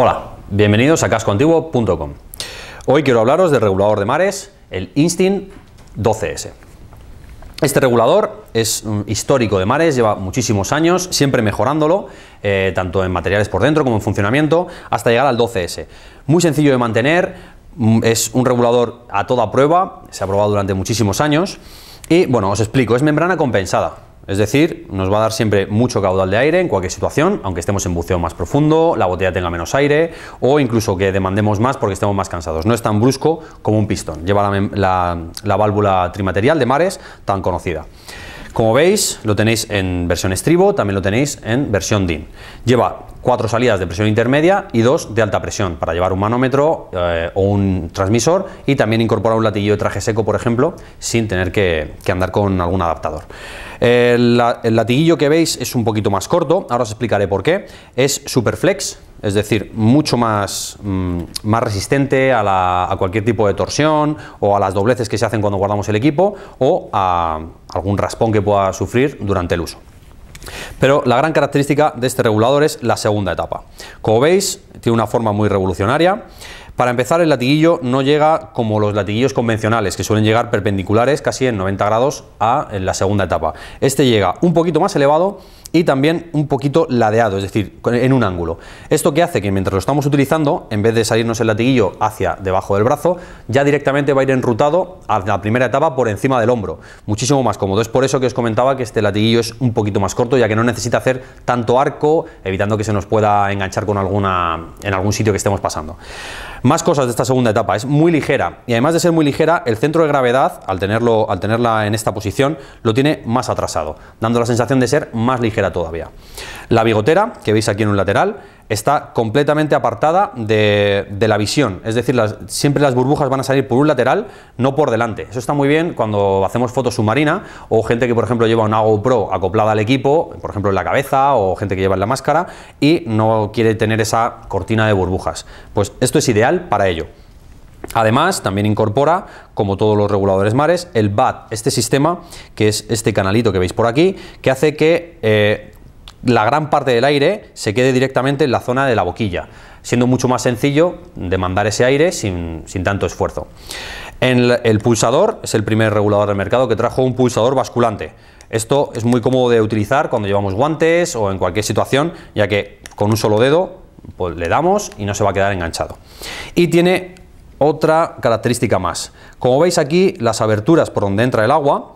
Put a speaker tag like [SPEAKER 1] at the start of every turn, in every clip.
[SPEAKER 1] Hola, bienvenidos a cascoantiguo.com. Hoy quiero hablaros del regulador de mares, el Instinct 12S. Este regulador es un histórico de mares, lleva muchísimos años, siempre mejorándolo, eh, tanto en materiales por dentro como en funcionamiento, hasta llegar al 12S. Muy sencillo de mantener, mm, es un regulador a toda prueba, se ha probado durante muchísimos años, y bueno, os explico, es membrana compensada, es decir, nos va a dar siempre mucho caudal de aire en cualquier situación, aunque estemos en buceo más profundo, la botella tenga menos aire o incluso que demandemos más porque estemos más cansados. No es tan brusco como un pistón. Lleva la, válvula trimaterial de mares tan conocida. Como veis, lo tenéis en versión estribo, también lo tenéis en versión DIN. Lleva cuatro salidas de presión intermedia y dos de alta presión para llevar un manómetro eh, o un transmisor y también incorporar un latiguillo de traje seco, por ejemplo, sin tener que, andar con algún adaptador. El, latiguillo que veis es un poquito más corto, ahora os explicaré por qué. Es super flex, es decir, mucho más, mm, más resistente a, a, cualquier tipo de torsión o a las dobleces que se hacen cuando guardamos el equipo o a algún raspón que pueda sufrir durante el uso. Pero la gran característica de este regulador es la segunda etapa. Como veis, tiene una forma muy revolucionaria. Para empezar, el latiguillo no llega como los latiguillos convencionales, que suelen llegar perpendiculares casi en 90 grados a la segunda etapa. Este llega un poquito más elevado y también un poquito ladeado, es decir, en un ángulo. Esto que hace que mientras lo estamos utilizando, en vez de salirnos el latiguillo hacia debajo del brazo, ya directamente va a ir enrutado a la primera etapa por encima del hombro. Muchísimo más cómodo. Es por eso que os comentaba que este latiguillo es un poquito más corto, ya que no necesita hacer tanto arco, evitando que se nos pueda enganchar con alguna, en algún sitio que estemos pasando. Más cosas de esta segunda etapa, es muy ligera y además de ser muy ligera, el centro de gravedad, al, tenerlo, al tenerla en esta posición, lo tiene más atrasado, dando la sensación de ser más ligera todavía. La bigotera, que veis aquí en un lateral, está completamente apartada de, la visión, es decir, siempre las burbujas van a salir por un lateral, no por delante. Eso está muy bien cuando hacemos fotos submarina o gente que, por ejemplo, lleva una GoPro acoplada al equipo, por ejemplo, en la cabeza o gente que lleva en la máscara y no quiere tener esa cortina de burbujas. Pues esto es ideal para ello. Además, también incorpora, como todos los reguladores mares, el BAT, este sistema, que es este canalito que veis por aquí, que hace que eh, la gran parte del aire se quede directamente en la zona de la boquilla, siendo mucho más sencillo demandar ese aire sin, tanto esfuerzo. El, el pulsador es el primer regulador del mercado que trajo un pulsador basculante. Esto es muy cómodo de utilizar cuando llevamos guantes o en cualquier situación, ya que con un solo dedo pues le damos y no se va a quedar enganchado. Y tiene otra característica más. Como veis aquí, las aberturas por donde entra el agua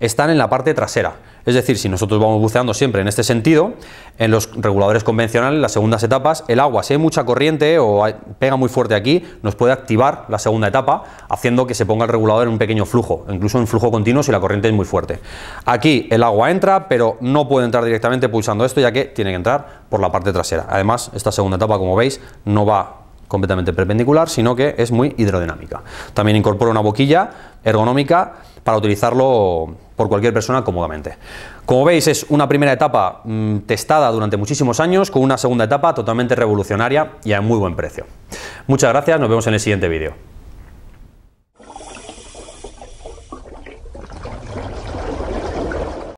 [SPEAKER 1] están en la parte trasera. Es decir, si nosotros vamos buceando siempre en este sentido, en los reguladores convencionales, las segundas etapas, el agua, si hay mucha corriente o pega muy fuerte aquí, nos puede activar la segunda etapa, haciendo que se ponga el regulador en un pequeño flujo, incluso en flujo continuo si la corriente es muy fuerte. Aquí el agua entra, pero no puede entrar directamente pulsando esto, ya que tiene que entrar por la parte trasera. Además, esta segunda etapa, como veis, no va completamente perpendicular, sino que es muy hidrodinámica. También incorpora una boquilla ergonómica para utilizarlo por cualquier persona cómodamente. Como veis, es una primera etapa mm, testada durante muchísimos años, con una segunda etapa totalmente revolucionaria y a muy buen precio. Muchas gracias, nos vemos en el siguiente vídeo.